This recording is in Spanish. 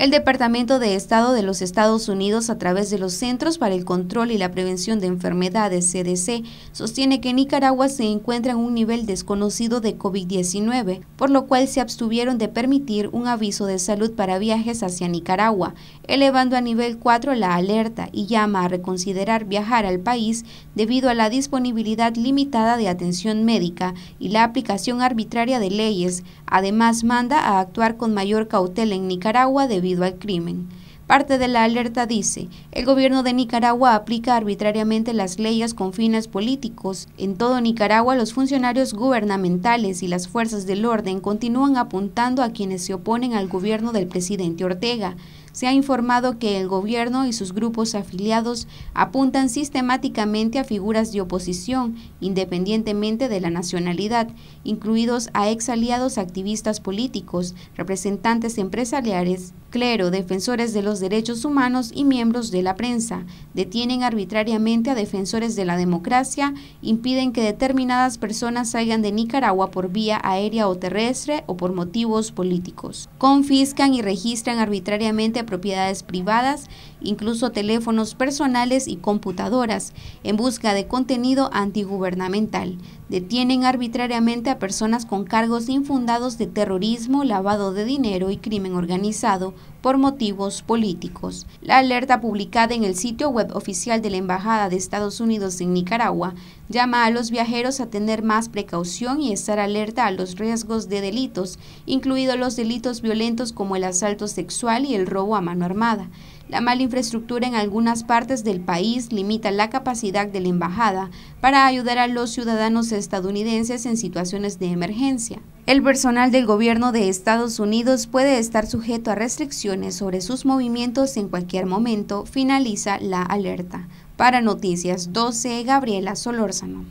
El Departamento de Estado de los Estados Unidos, a través de los Centros para el Control y la Prevención de Enfermedades, CDC, sostiene que Nicaragua se encuentra en un nivel desconocido de COVID-19, por lo cual se abstuvieron de permitir un aviso de salud para viajes hacia Nicaragua, elevando a nivel 4 la alerta y llama a reconsiderar viajar al país debido a la disponibilidad limitada de atención médica y la aplicación arbitraria de leyes. Además, manda a actuar con mayor cautela en Nicaragua debido al crimen. Parte de la alerta dice, el gobierno de Nicaragua aplica arbitrariamente las leyes con fines políticos. En todo Nicaragua los funcionarios gubernamentales y las fuerzas del orden continúan apuntando a quienes se oponen al gobierno del presidente Ortega se ha informado que el gobierno y sus grupos afiliados apuntan sistemáticamente a figuras de oposición, independientemente de la nacionalidad, incluidos a ex aliados activistas políticos, representantes empresariales, clero, defensores de los derechos humanos y miembros de la prensa. Detienen arbitrariamente a defensores de la democracia, impiden que determinadas personas salgan de Nicaragua por vía aérea o terrestre o por motivos políticos. Confiscan y registran arbitrariamente propiedades privadas, incluso teléfonos personales y computadoras, en busca de contenido antigubernamental. Detienen arbitrariamente a personas con cargos infundados de terrorismo, lavado de dinero y crimen organizado, por motivos políticos. La alerta publicada en el sitio web oficial de la Embajada de Estados Unidos en Nicaragua llama a los viajeros a tener más precaución y estar alerta a los riesgos de delitos, incluidos los delitos violentos como el asalto sexual y el robo a mano armada. La mala infraestructura en algunas partes del país limita la capacidad de la embajada para ayudar a los ciudadanos estadounidenses en situaciones de emergencia. El personal del gobierno de Estados Unidos puede estar sujeto a restricciones sobre sus movimientos en cualquier momento, finaliza la alerta. Para Noticias 12, Gabriela Solórzano.